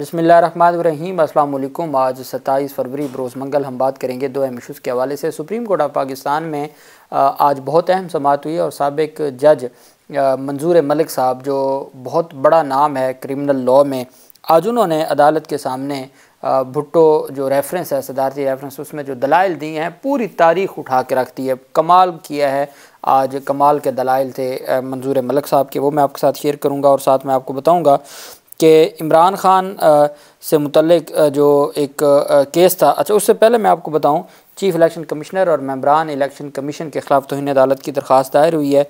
बसमीम अल्लाम आज सत्ताईस फरवरी बरोज़ मंगल हम बात करेंगे दो अहम इशूज़ के हवाले से सुप्रीम कोर्ट ऑफ पाकिस्तान में आज बहुत अहम समात हुई और सबक जज मंजूर मलिक साहब जो बहुत बड़ा नाम है क्रिमिनल लॉ में आज उन्होंने अदालत के सामने भुट्टो जो रेफरेंस है सदारती रेफरेंस उसमें जो दलाइल दी हैं पूरी तारीख उठा के रखती है कमाल किया है आज कमाल के दलाइल थे मंजूर मलिक साहब के वो मैं आपके साथ शेयर करूँगा और साथ में आपको बताऊँगा कि इमरान ख़ान से मुतलक जो एक केस था अच्छा उससे पहले मैं आपको बताऊँ चीफ़ इलेक्शन कमिश्नर और मेम्बरान इलेक्शन कमीशन के ख़िलाफ़ तोहन अदालत की दरख्वास्त दायर हुई है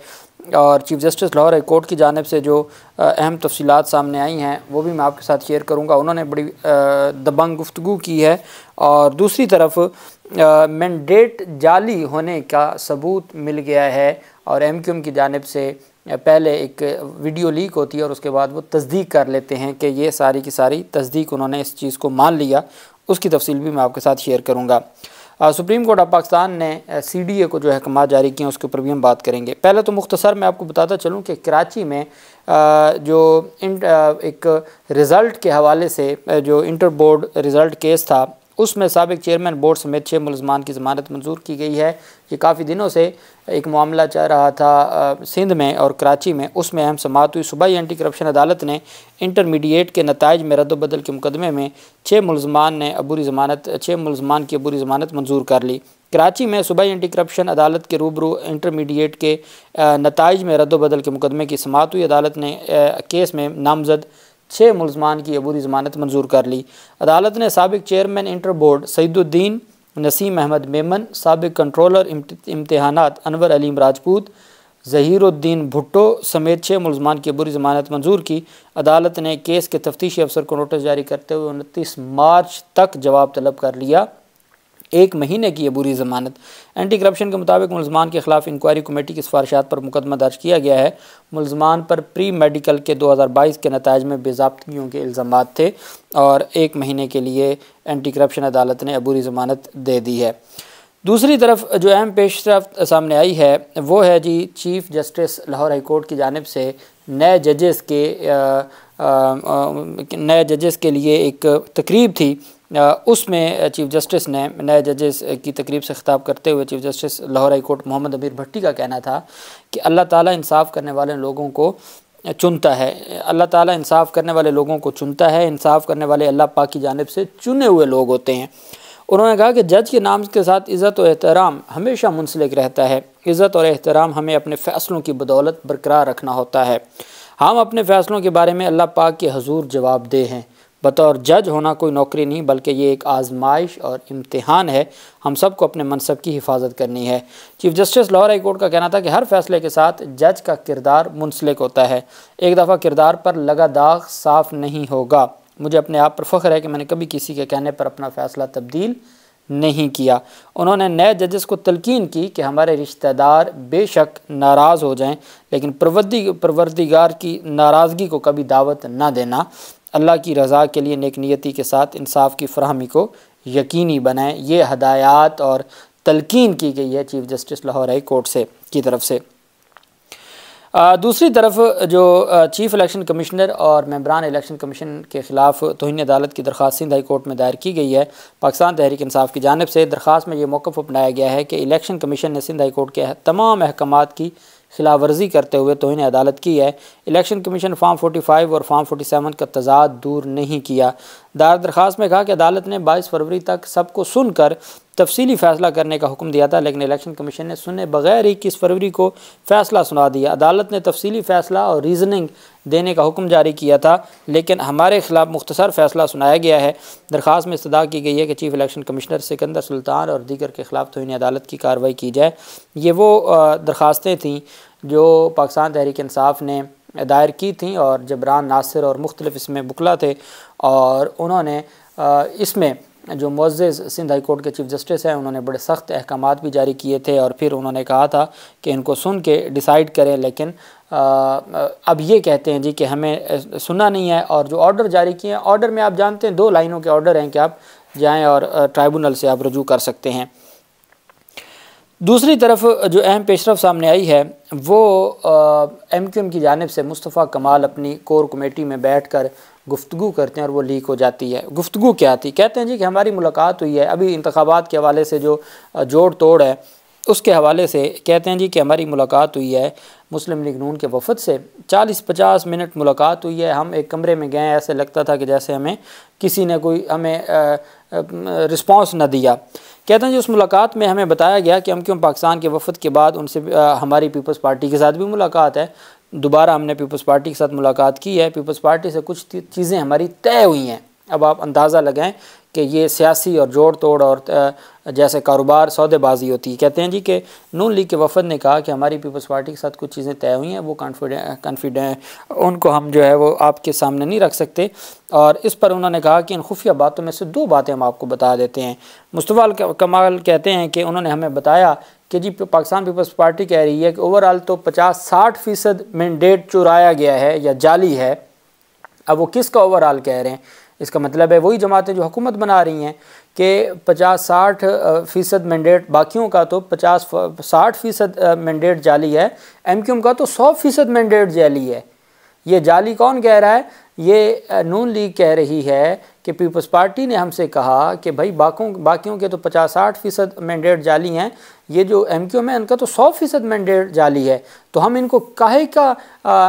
और chief justice Lahore high court की जानब से जो अहम तफसीत सामने आई हैं वो भी मैं आपके साथ शेयर करूँगा उन्होंने बड़ी दबंग गुफ्तु की है और दूसरी तरफ मैंडेट जाली होने का सबूत मिल गया है और एम क्यू एम की जानब से पहले एक वीडियो लीक होती है और उसके बाद वो तस्दीक कर लेते हैं कि ये सारी की सारी तस्दीक उन्होंने इस चीज़ को मान लिया उसकी तफसील भी मैं आपके साथ शेयर करूँगा सुप्रीम कोर्ट ऑफ पाकिस्तान ने सी डी ए को जो अहकाम जारी किए हैं उसके ऊपर भी हम बात करेंगे पहले तो मुख्तसर मैं आपको बताता चलूँ कि कराची में जो एक रिज़ल्ट के हवाले से जो इंटर बोर्ड रिज़ल्ट केस था उसमें सबक चेयरमैन बोर्ड समेत छः मुलजमान की जमानत मंजूर की गई है ये काफ़ी दिनों से एक मामला चल रहा था सिंध में और कराची में उसमें अहम समात हुई सूबाई एंटी करप्शन अदालत ने इंटरमीडिएट के नतज में रद्दबदल के मुकदमे में छः मुलजमान ने अबूरी जमानत छः मुलजमान की अबूरी जमानत मंजूर कर ली कराची में सूबाई एंटी करप्शन अदालत के रूबरू इंटरमीडिएट के नतज में रद्दबदल के मुकदमे की समात हुई अदालत ने केस में नामजद छः मुलजमान की अबूरी ज़मानत मंजूर कर ली अदालत ने सबक chairman inter board Saeeduddin Naseem Ahmed Memon सबक कंट्रोलर इम्तहान अनवर अलीम राजपूत जहीरुद्दीन भुट्टो समेत छः मुलजमान की अबूरी ज़मानत मंजूर की अदालत ने केस के तफ्तीशी अफसर को नोटिस जारी करते हुए उनतीस मार्च तक जवाब तलब कर लिया एक महीने की अबूरी ज़मानत एंटी करप्शन के मुताबिक मुलजमान के खिलाफ इंक्वायरी कमेटी की सिफारशात पर मुकदमा दर्ज किया गया है मुलजमान पर प्री मेडिकल के 2022 के नतज में बेजाबतगियों के इल्ज़ाम थे और एक महीने के लिए एंटी करप्शन अदालत ने अबूरी ज़मानत दे दी है दूसरी तरफ जो अहम पेश सामने आई है वो है जी chief justice Lahore high court की जानब से नए जजेस के आ, आ, नए जजेस के लिए एक तकरीब थी उसमें चीफ जस्टिस ने नए जजेस की तकरीब से खिताब करते हुए chief justice Lahore high court Mohammad Ameer Bhatti का कहना था कि अल्लाह ताला इंसाफ करने वाले लोगों को चुनता है अल्लाह ताला इंसाफ करने वाले लोगों को चुनता है इंसाफ करने वाले अल्लाह पाक की जानब से चुने हुए लोग होते हैं उन्होंने कहा कि जज के नाम के साथ इज़्ज़त और एहतराम हमेशा मुंसलिक रहता है इज़्ज़त और एहतराम हमें अपने फ़ैसलों की बदौलत बरकरार रखना होता है हम अपने फ़ैसलों के बारे में अल्लाह पाक के हजूर जवाब दे हैं बतौर जज होना कोई नौकरी नहीं बल्कि ये एक आजमाइश और इम्तहान है हम सबको अपने मनसब की हिफाजत करनी है chief justice Lahore high court का कहना था कि हर फैसले के साथ जज का किरदार मुंसलिक होता है एक दफ़ा किरदार पर लगा दाग साफ नहीं होगा मुझे अपने आप पर फ़ख्र है कि मैंने कभी किसी के कहने पर अपना फ़ैसला तब्दील नहीं किया उन्होंने नए जजेस को तलकीन की कि हमारे रिश्तेदार बेशक नाराज़ हो जाएं लेकिन परवरदी परवरदिगार की नाराज़गी को कभी दावत ना देना अल्लाह की रज़ा के लिए नेक नियति के साथ इंसाफ की फ्राहमी को यकीनी बनाएं ये हदायत और तलकिन की गई है chief justice Lahore high court से की तरफ से आ, दूसरी तरफ जो चीफ़ इलेक्शन कमिश्नर और मेम्बरान इलेक्शन कमीशन के ख़िलाफ़ तोहन अदालत की दरख्वास्त सिंध हाई कोर्ट में दायर की गई है पाकिस्तान तहरीक इंसाफ की जानब से दरख्वास्त में ये मौक़ अपनाया गया है कि इलेक्शन कमीशन ने सिंध हाई कोर्ट के तमाम अहकाम की खिलाफ वर्जी करते हुए तोहन अदालत की है इलेक्शन कमीशन फार्म 45 और फार्म 47 का तजाद दूर नहीं किया दार दरख्वास्त में कहा कि अदालत ने बाईस फरवरी तक सबको सुनकर तफसीली फैसला करने का हुक्म दिया था लेकिन इलेक्शन कमीशन ने सुने बगैर इक्कीस फरवरी को फैसला सुना दिया अदालत ने तफसली फैसला और रीजनिंग देने का हुक्म जारी किया था लेकिन हमारे खिलाफ मुख्तसर फैसला सुनाया गया है दरख्वास्त में इस्तः की गई है कि chief election commissioner Sikandar Sultan और दीगर के खिलाफ तो इन्हें अदालत की कार्रवाई की जाए ये वो दरख्वास्तें थीं जो पाकिस्तान तहरीक इंसाफ ने दायर की थी और जबरान नासिर और मुख्तलिफ इसमें बुकला थे और उन्होंने इसमें जो मोज़ सिंध हाई कोर्ट के चीफ जस्टिस हैं उन्होंने बड़े सख्त अहकाम भी जारी किए थे और फिर उन्होंने कहा था कि इनको सुन के डिसाइड करें लेकिन आ, अब ये कहते हैं जी कि हमें सुना नहीं है और जो ऑर्डर जारी किए हैं ऑर्डर में आप जानते हैं दो लाइनों के ऑर्डर हैं कि आप जाएँ और ट्राइबूनल से आप रजू कर सकते हैं दूसरी तरफ जो अहम पेशरफ सामने आई है वो एम क्यू एम की जानब से मुस्तफ़ा कमाल अपनी कोर कमेटी में बैठ कर गुफ्तु करते हैं और वो लीक हो जाती है गुफ्तु क्या थी कहते हैं जी कि हमारी मुलाकात हुई है अभी इंतबात के हवाले से जो जोड़ तोड़ है उसके हवाले से कहते हैं जी कि हमारी मुलाकात हुई है मुस्लिम लीग नून के वफद से 40-50 मिनट मुलाकात हुई है हम एक कमरे में गए ऐसे लगता था कि जैसे हमें किसी ने कोई हमें रिस्पांस ना दिया कहते हैं जी उस मुलाकात में हमें बताया गया कि हम क्यों पाकिस्तान के वफद के बाद उनसे आ, हमारी पीपल्स पार्टी के साथ भी मुलाकात है दोबारा हमने पीपल्स पार्टी के साथ मुलाकात की है पीपल्स पार्टी से कुछ चीज़ें हमारी तय हुई हैं अब आप अंदाज़ा लगाएं कि ये सियासी और जोड़ तोड़ और जैसे कारोबार सौदेबाजी होती है कहते हैं जी कि नून लीग के वफद ने कहा कि हमारी पीपल्स पार्टी के साथ कुछ चीज़ें तय हुई हैं वो कॉन्फिडें कॉन्फिडें उनको हम जो है वो आपके सामने नहीं रख सकते और इस पर उन्होंने कहा कि इन खुफिया बातों में से दो बातें हम आपको बता देते हैं मुस्तफ़ा कमाल कहते हैं कि उन्होंने हमें बताया कि जी पाकिस्तान पीपल्स पार्टी कह रही है कि ओवरऑल तो पचास साठ फ़ीसद मैंडेट चुराया गया है या जाली है अब वो किसका ओवरऑल कह रहे हैं इसका मतलब है वही जमातें जो हुकूमत बना रही हैं कि पचास साठ फ़ीसद मैंडेट बाकियों का तो पचास साठ फ़ीसद मैंडेट जाली है एम क्यूम का तो सौ फ़ीसद मैंडेट जाली है ये जाली कौन कह रहा है ये नून लीग कह रही है कि पीपल्स पार्टी ने हमसे कहा कि भाई बाकों बाकियों के तो पचास साठ फ़ीसद मैंडेट जाली हैं ये जो एम क्यू है इनका तो सौ फ़ीसद मैंडेट जाली है तो हम इनको काहे का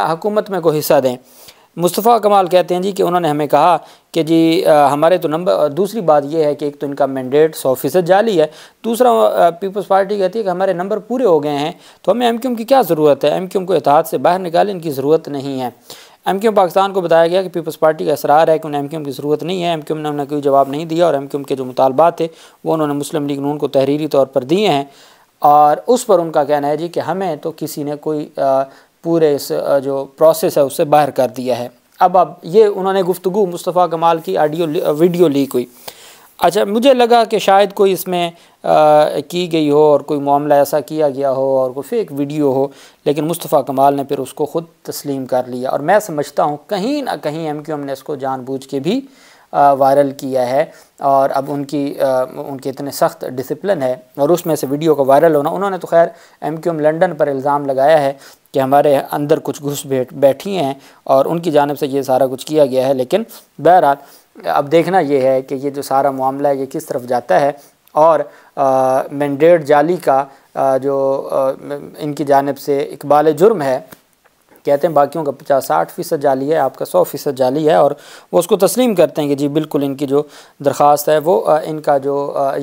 हुकूमत में को हिस्सा दें मुस्तफ़ा कमाल कहते हैं जी कि उन्होंने हमें कहा कि जी आ, हमारे तो नंबर दूसरी बात यह है कि एक तो इनका मैंडेट सौ फीसद जाली है दूसरा पीपल्स पार्टी कहती है कि हमारे नंबर पूरे हो गए हैं तो हमें एम की क्या ज़रूरत है एम को इतिहाद से बाहर निकालें इनकी ज़रूरत नहीं है एम क्यू पाकिस्तान को बताया गया कि पीपल्स पार्टी का असरार है कि उन्हें एम क्यू की ज़रूरत नहीं है एम क्यू ने उन्हें कोई जवाब नहीं दिया और एम क्यू के जो मुतालबात थे वो उन्होंने मुस्लिम लीग नून को तहरीरी तौर पर दिए हैं और उस पर उनका कहना है जी कि हमें तो किसी ने कोई पूरे इस जो प्रोसेस है उससे बाहर कर दिया है अब अब ये उन्होंने गुफ्तु मुस्तफ़ा कमाल की आडियो वीडियो लीक हुई अच्छा मुझे लगा कि शायद कोई इसमें आ, की गई हो और कोई मामला ऐसा किया गया हो और कोई फेक वीडियो हो लेकिन मुस्तफ़ा कमाल ने फिर उसको ख़ुद तस्लीम कर लिया और मैं समझता हूँ कहीं ना कहीं एम क्यू एम ने इसको जानबूझ के भी वायरल किया है और अब उनकी उनके इतने सख्त डिसिप्लिन है और उसमें से वीडियो का वायरल होना उन्होंने तो खैर एम क्यू एम लंडन पर इल्ज़ाम लगाया है कि हमारे अंदर कुछ घुस बैठ बैठी हैं और उनकी जानब से ये सारा कुछ किया गया है लेकिन बहरहाल अब देखना ये है कि ये जो सारा मामला है ये किस तरफ जाता है और मैंडेट जाली का आ, जो आ, इनकी जानब से इकबाल जुर्म है कहते हैं बाकियों का पचास साठ फ़ीसद जाली है आपका सौ फ़ीसद जाली है और वो उसको तस्लीम करते हैं कि जी बिल्कुल इनकी जो दरख्वास्त है वो इनका जो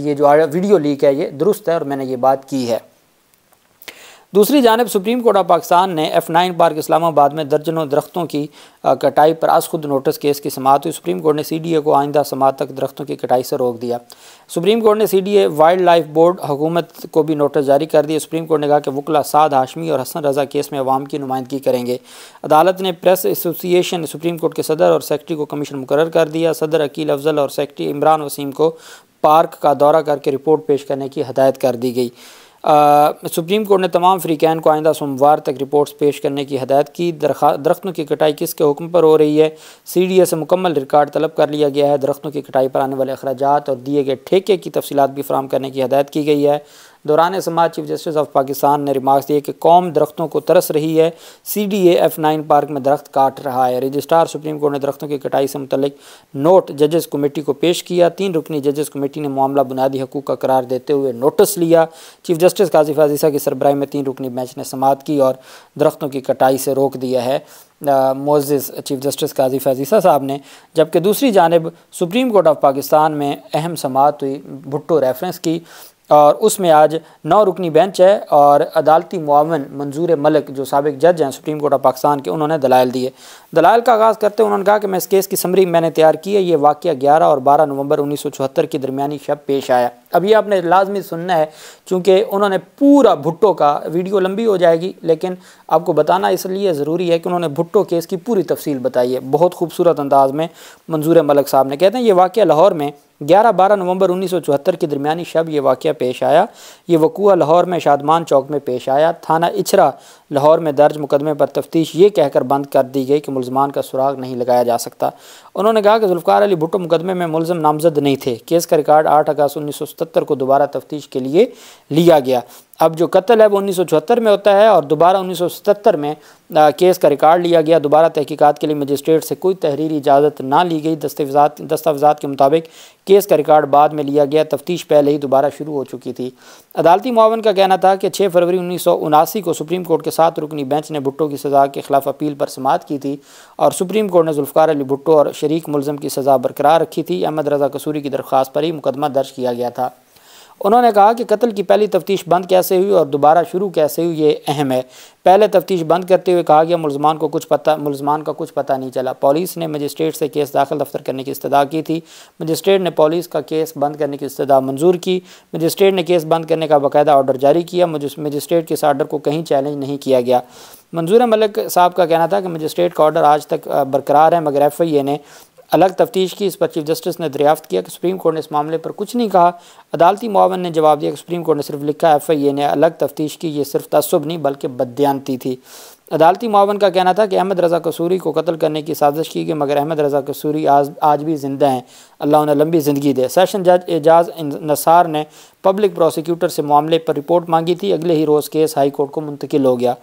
ये जो वीडियो लीक है ये दुरुस्त है और मैंने ये बात की है दूसरी जानब सुप्रीम कोर्ट ऑफ पाकिस्तान ने एफ़ नाइन पार्क इस्लामाबाद में दर्जनों दरख्तों की कटाई पर आज खुद नोटिस केस की समात हुई सुप्रीम कोर्ट ने सी डी ए को आइंदा समात तक दरख्तों की कटाई से रोक दिया सुप्रीम कोर्ट ने C D A wildlife board हुकूमत को भी नोटिस जारी कर दिया सुप्रीम कोर्ट ने कहा कि वकला साद हाशमी और हसन रजा केस में अवाम की नुमाइंदगी करेंगे अदालत ने प्रेस एसोसिएशन सुप्रीम कोर्ट के सदर और सेक्रटरी को कमीशन मुकर कर दिया सदर अकील अफजल और सेक्रटरी इमरान वसीम को पार्क का दौरा करके रिपोर्ट पेश करने की हदायत कर दी गई सुप्रीम कोर्ट ने तमाम फ्रीकैन को आइंदा सोमवार तक रिपोर्ट्स पेश करने की हदायत की दरखा दरख्तों की कटाई किसके हुक्म पर हो रही है सी डी ए से मुकम्मल रिकॉर्ड तलब कर लिया गया है दरख्तों की कटाई पर आने वाले अखराज और दिए गए ठेके की तफसीत भी फ्राहम करने की हदायत की गई है दौरान समाज चीफ जस्टिस ऑफ पाकिस्तान ने रिमार्क दिए कि कौम दरख्तों को तरस रही है C D A F nine park में दरख्त काट रहा है रजिस्ट्रार सुप्रीम कोर्ट ने दरख्तों की कटाई से मुतलिक नोट जजेस कमेटी को पेश किया तीन रुकनी जजेस कमेटी ने मामला बुनियादी हकूक का करार देते हुए नोटिस लिया चीफ जस्टिस काजिफ अजीसा की सरबराही में तीन रुकनी बेंच ने समात की और दरख्तों की कटाई से रोक दिया है मोजिस चीफ जस्टिस काजी फजीसा साहब ने जबकि दूसरी जानब सुप्रीम कोर्ट ऑफ पाकिस्तान में अहम समात हुई भुट्टो रेफरेंस की और उसमें आज नौ रुकनी बेंच है और अदालती मुआवन मंजूर मलिक जो सबक जज हैं सुप्रीम कोर्ट ऑफ पाकिस्तान के उन्होंने दलाल दिए दलाल का आगाज़ करते उन्होंने कहा कि मैं इस केस की समरी मैंने तैयार की है ये वाक्य ग्यारह और बारह नवंबर उन्नीस सौ चौहत्तर की दरमियानी शब पेश आया अब आपने लाजमी सुनना है चूँकि उन्होंने पूरा भुट्टो का वीडियो लंबी हो जाएगी लेकिन आपको बताना इसलिए ज़रूरी है कि उन्होंने भुट्टो केस की पूरी तफसील बताई है बहुत खूबसूरत अंदाज में मंजूर मलिक साहब ने कहते हैं ये वाक्य लाहौर में ग्यारह बारह नवंबर उन्नीस सौ चौहत्तर के दरमियानी शब यह वाक़ पेश आया ये वकूआ लाहौर में शादमान चौक में पेश आया थाना इछरा लाहौर में दर्ज मुकदमे पर तफ्तीश ये कहकर बंद कर दी गई कि मुलजमान का सुराग नहीं लगाया जा सकता उन्होंने कहा कि जुल्फ़ार अली भुट्टो मुकदमे में मुलम नामजद नहीं थे केस का रिकार्ड आठ अगस्त उन्नीस सौ सतर को दोबारा तफ्तीश के लिए लिया गया अब जो कत्ल है वो उन्नीस में होता है और दोबारा उन्नीस में आ, केस का रिकॉर्ड लिया गया दोबारा तहकीकात के लिए मजिस्ट्रेट से कोई तहरीरी इजाज़त ना ली गई दस्तावेजात दस्तावेजात के मुताबिक केस का रिकॉर्ड बाद में लिया गया तफ्तीश पहले ही दोबारा शुरू हो चुकी थी अदालती मावन का कहना था कि 6 फरवरी उन्नीस को सुप्रीम कोर्ट के साथ रुकनी बेंच ने भुट्टो की सज़ा के खिलाफ अपील पर समात की थी और सुप्रीम कोर्ट ने जुल्फ़ार अली भुट्टो और शरीक मुलम की सज़ा बरकरार रखी थी अहमद रजा कसूरी की दरख्वास्त पर ही मुकदमा दर्ज किया गया था उन्होंने कहा कि कत्ल की पहली तफ्तीश बंद कैसे हुई और दोबारा शुरू कैसे हुई ये अहम है पहले तफ्तीश बंद करते हुए कहा गया मुलजमान को कुछ पता मुलजमान का कुछ पता नहीं चला पुलिस ने मजिस्ट्रेट से केस दाखिल दफ्तर करने की इस्तः की थी मजिस्ट्रेट ने पुलिस का केस बंद करने की इस्तः मंजूर की मजिस्ट्रेट ने केस बंद करने का बाकायदा ऑर्डर जारी किया मजिस्ट्रेट के इस आर्डर को कहीं चैलेंज नहीं किया गया मंजूर मलिक साहब का कहना था कि मजिस्ट्रेट का ऑर्डर आज तक बरकरार है मगर एफ आई ए ने अलग तफ्तीश की इस पर चीफ जस्टिस ने दरियाफ्त किया कि सुप्रीम कोर्ट ने इस मामले पर कुछ नहीं कहा अदालती मावन ने जवाब दिया कि सुप्रीम कोर्ट ने सिर्फ लिखा एफ आई ए ने अलग तफ्तीश की ये सिर्फ तस्ब नहीं बल्कि बदयानती थी अदालती मावन का कहना था कि अहमद रज़ा कसूरी को कत्ल करने की साजिश की गई मगर अहमद रज़ा कसूरी आज आज भी ज़िंदा हैं अल्लाह उन्हें लंबी ज़िंदगी दे सेशन जज एजाज नसार ने पब्लिक प्रोसिक्यूटर से मामले पर रिपोर्ट मांगी थी अगले ही रोज़ केस हाई कोर्ट को मुंतकिल हो गया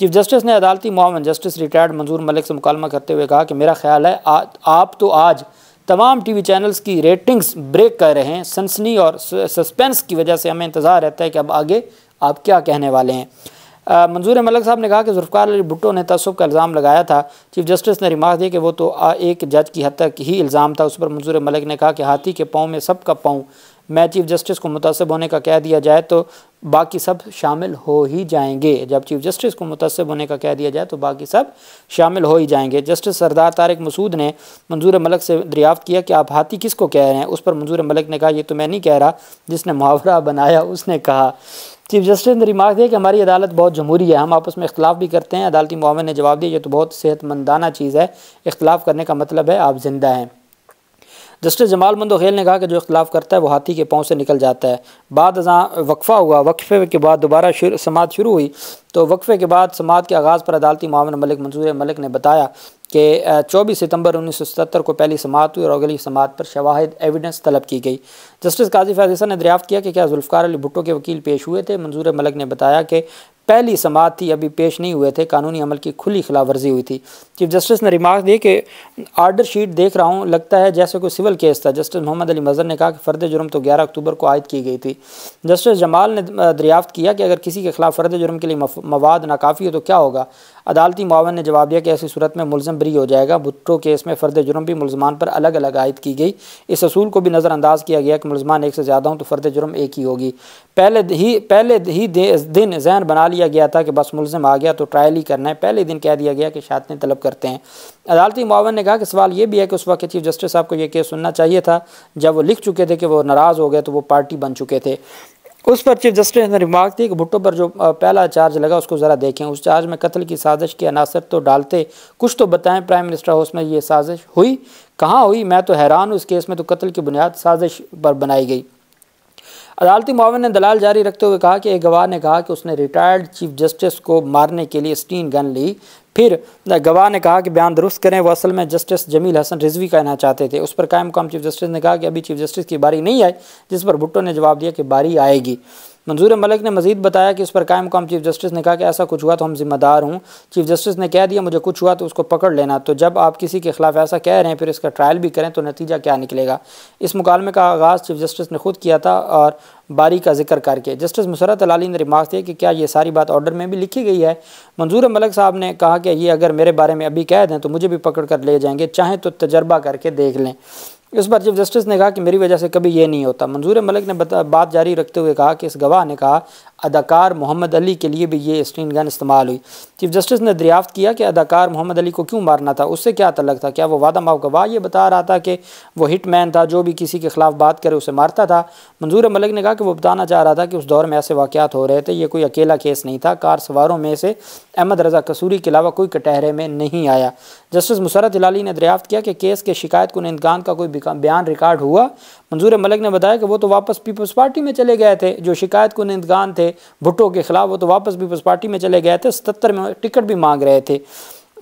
चीफ जस्टिस ने अदालती मामन जस्टिस रिटायर्ड मंजूर मलिक से मुकालमा करते हुए कहा कि मेरा ख्याल है आ, आप तो आज तमाम टीवी चैनल्स की रेटिंग्स ब्रेक कर रहे हैं सनसनी और सस्पेंस की वजह से हमें इंतज़ार रहता है कि अब आगे आप क्या कहने वाले हैं मंजूर मलिक साहब ने कहा कि जुल्फ़ार अली भुट्टो ने तसब का इल्ज़ाम लगाया था चीफ जस्टिस ने रिमार्क दिया कि वो तो एक जज की हद तक ही इल्ज़ाम था उस पर मंजूर मलिक ने कहा कि हाथी के पाँव में सबका पाँव मैं चीफ जस्टिस को मुतसब होने का कह दिया जाए तो बाकी सब शामिल हो ही जाएंगे जब चीफ जस्टिस को मुतसब होने का कह दिया जाए तो बाकी सब शामिल हो ही जाएंगे जस्टिस सरदार तारक मसूद ने मंजूर मलक से दरियाफ़्त किया कि आप हाथी किस को कह रहे हैं उस पर मंजूर मलक ने कहा यह तो मैं नहीं कह रहा जिसने मुहावरा बनाया उसने कहा चीफ जस्टिस ने रिमार्क दिया कि हमारी अदालत बहुत जमहूरी है हम आपस में इख्लाफ भी करते हैं अदालती मुआवन ने जवाब दिया ये तो बहुत सेहतमंदाना चीज़ है इख्लाफ करने का मतलब है आप जिंदा हैं जस्टिस जमाल मंदोखेल ने कहा कि जो इख्तलाफ करता है वो हाथी के पाँव से निकल जाता है बाद वक्फ़ा हुआ वक्फ़े के बाद दोबारा समात शुरू हुई तो वक्फ़े के बाद समात के आगाज़ पर अदालती मामन मलिक मंजूर मलिक ने बताया कि 24 सितंबर 1977 को पहली समात हुई और अगली समात पर शवाहद एविडेंस तलब की गई जस्टिस काजी फैजसा ने दरियाफ़त किया कि क्या जुल्फ़ार अली भुट्टो के वकील पेश हुए थे मंजूर मलिक ने बताया कि पहली समात थी अभी पेश नहीं हुए थे कानूनी अमल की खुली खिलाफ वर्जी हुई थी चीफ जस्टिस ने रिमार्क दिए कि आर्डर शीट देख रहा हूँ लगता है जैसे कोई सिविल केस था जस्टिस मोहम्मद अली मजर ने कहा कि फ़र्द जुर्म तो ग्यारह अक्टूबर को आयद की गई थी जस्टिस जमाल ने दरियाफ़्त किया कि अगर किसी के खिलाफ फ़र्द जुर्म के लिए मवाद नाकाफ़ी हो तो क्या होगा अदालती मावन ने जवाब दिया कि ऐसी सूरत में मुलम बरी हो जाएगा भुट्टो केस में फ़र्द जुर्म भी मुलजमान पर अलग अलग आयद की गई इस असूल को भी नज़रअंदाज किया गया कि मुलजमान एक से ज़्यादा हों तो फ़र्द जुर्म एक ही होगी पहले ही पहले ही दिन जहन बना लिया दिया गया था कि बस मुलम आ गया तो ट्रायल ही करना है पहले दिन कह दिया गया कि शहादतें तलब करते हैं अदालती मावन ने कहा कि सवाल ये भी है कि उस वक्त चीफ जस्टिस साहब को यह केस सुनना चाहिए था जब वो लिख चुके थे कि वो नाराज़ हो गए तो वो पार्टी बन चुके थे उस पर चीफ जस्टिस ने रिमार्क दी कि भुट्टो पर जो पहला चार्ज लगा उसको ज़रा देखें उस चार्ज में कत्ल की साजिश के अनासर तो डालते कुछ तो बताएं प्राइम मिनिस्टर हाउस में ये साजिश हुई कहाँ हुई मैं तो हैरान उस केस में तो कत्ल की बुनियाद साजिश पर बनाई गई अदालती मावन ने दलाल जारी रखते हुए कहा कि एक गवाह ने कहा कि उसने रिटायर्ड चीफ जस्टिस को मारने के लिए स्टीन गन ली फिर गवाह ने कहा कि बयान दुरुस्त करें वो असल में जस्टिस जमील हसन रिजवी कहना चाहते थे उस पर कायम कॉम चीफ जस्टिस ने कहा कि अभी चीफ जस्टिस की बारी नहीं आई जिस पर भुट्टो ने जवाब दिया कि बारी आएगी मंजूर मलिक ने मजीद बताया कि इस पर कायम कौम चीफ जस्टिस ने कहा कि ऐसा कुछ हुआ तो हम जिम्मेदार हूँ चीफ जस्टिस ने कह दिया मुझे कुछ हुआ तो उसको पकड़ लेना तो जब आप किसी के खिलाफ ऐसा कह रहे हैं फिर इसका ट्रायल भी करें तो नतीजा क्या निकलेगा इस मुकालमे का आगाज़ चीफ जस्टिस ने खुद किया था और बारी का जिक्र करके जस्टिस मुसरत अलाली ने रिमार्क दिया कि क्या ये सारी बात ऑर्डर में भी लिखी गई है मंजूर मलिक साहब ने कहा कि ये अगर मेरे बारे में अभी कह दें तो मुझे भी पकड़ कर ले जाएंगे चाहें तो तजर्बा करके देख लें इस बार चीफ जस्टिस ने कहा कि मेरी वजह से कभी ये नहीं होता मंजूर मलिक ने बता, बात जारी रखते हुए कहा कि इस गवाह ने कहा अदाकार मोहम्मद अली के लिए भी ये स्टीन गन इस्तेमाल हुई चीफ जस्टिस ने दरियाफ्त किया कि अदाकार मोहम्मद अली को क्यों मारना था उससे क्या तलक था क्या वो वादा माफ गवाह ये बता रहा था कि वो हिट मैन था जो भी किसी के खिलाफ बात करे उसे मारता था मंजूर मलिक ने कहा कि वो बताना चाह रहा था कि उस दौर में ऐसे वाक़ात हो रहे थे ये कोई अकेला केस नहीं था कार सवारों में से अहमद रजा कसूरी के अलावा कोई कटहरे में नहीं आया जस्टिस मुसरत लाली ने दरियाफ्त किया कि केस के शिकायत को इंतकान का कोई बयान रिकॉर्ड हुआ मंजूर मलिक ने बताया कि वो तो वापस पीपल्स पार्टी में चले गए थे जो शिकायत कुनंदगान थे भुट्टो के खिलाफ वो तो वापस पीपल्स पार्टी में चले गए थे सतर में टिकट भी मांग रहे थे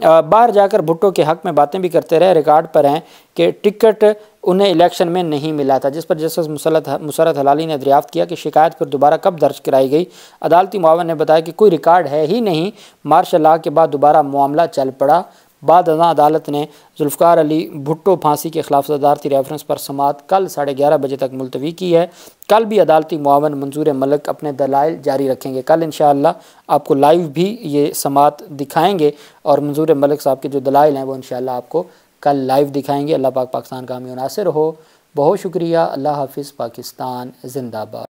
बाहर जाकर भुट्टो के हक में बातें भी करते रहे रिकॉर्ड पर हैं कि टिकट उन्हें इलेक्शन में नहीं मिला था जिस पर जस्टिस मुसरत मुसरत हलाली ने दरियाफ़त किया कि शिकायत पर दोबारा कब दर्ज कराई गई अदालती मावन ने बताया कि कोई रिकॉर्ड है ही नहीं मार्शल लॉ के बाद दोबारा मामला चल पड़ा बाद अदालत ने जुल्फ़ार अली भुट्टो फांसी के खिलाफ सदारती रेफरेंस पर समात कल साढ़े ग्यारह बजे तक मुलतवी की है कल भी अदालती मुआवन मंजूर मलक अपने दलाइल जारी रखेंगे कल इन आपको लाइव भी ये समात दिखाएँगे और मंजूर मलिक साहब के जो दलाइल हैं वो इन आपको कल लाइव दिखाएँगे अल्लाह पाक पाकिस्तान का हो बहुत शुक्रिया अल्लाह हाफिज़ पाकिस्तान जिंदाबाद